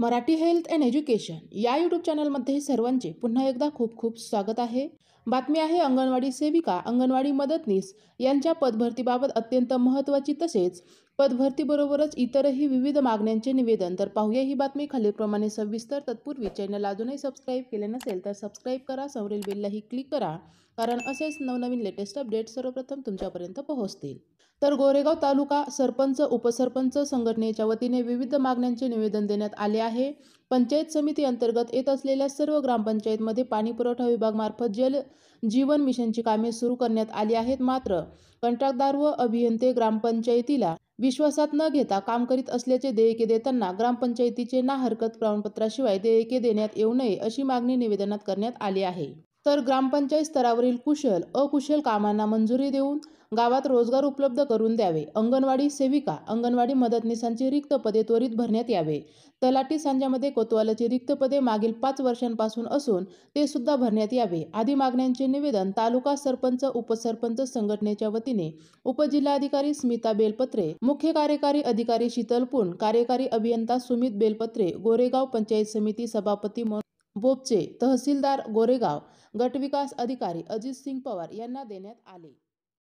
Marathi health and education या YouTube चॅनलमध्ये सर्वांचे पुन्हा एकदा खूप खूप स्वागत आहे बातमी आहे अंगणवाडी सेविका अंगणवाडी मदतनीस यांच्या पदभरतीबाबत अत्यंत महत्त्वाची तसेच पदभरतीबरोबरच इतरही विविध मागण्यांचे निवेदन तर पाहूया ही बातमी खालीलप्रमाणे सविस्तर तत्पूर्वी चॅनल अजूनही सबस्क्राईब केले नसेल तर सबस्क्राईब करा समोरील बेललाही क्लिक करा कारण असेच नवनवीन लेटेस्ट अपडेट सर्वप्रथम तुमच्यापर्यंत पोहोचतील तर गोरेगाव तालुका सरपंच उपसरपंच संघटनेच्या वतीने विविध मागण्यांचे निवेदन देण्यात आले आहे पंचायत समिती अंतर्गत येत असलेल्या सर्व ग्रामपंचायतमध्ये पाणी पुरवठा विभागमार्फत जल जीवन मिशनची कामे सुरू करण्यात आली आहेत मात्र कंत्राटदार व अभियंते ग्रामपंचायतीला विश्वासात न घेता काम करीत असल्याचे देयके देताना ग्रामपंचायतीचे ना हरकत प्रमाणपत्राशिवाय देयके देण्यात येऊ नये अशी मागणी निवेदनात करण्यात आली आहे तर ग्रामपंचायत स्तरावरील कुशल अकुशल कामांना मंजुरी देऊन गावात रोजगार उपलब्ध करून द्यावे अंगणवाडी सेविका अंगणवाडी मदतनीसांची रिक्त पदे त्वरित भरण्यात यावे तलाठी सांजामध्ये कोतवालाची रिक्त पदे मागील पाच वर्षांपासून असून ते सुद्धा भरण्यात यावे आदी मागण्यांचे निवेदन तालुका सरपंच उपसरपंच संघटनेच्या वतीने उपजिल्हाधिकारी स्मिता बेलपत्रे मुख्य कार्यकारी अधिकारी शीतल पुण कार्यकारी अभियंता सुमित बेलपत्रे गोरेगाव पंचायत समिती सभापती बोपचे तहसीलदार गोरेगाव गटविकास अधिकारी अजित सिंग पवार यांना देण्यात आले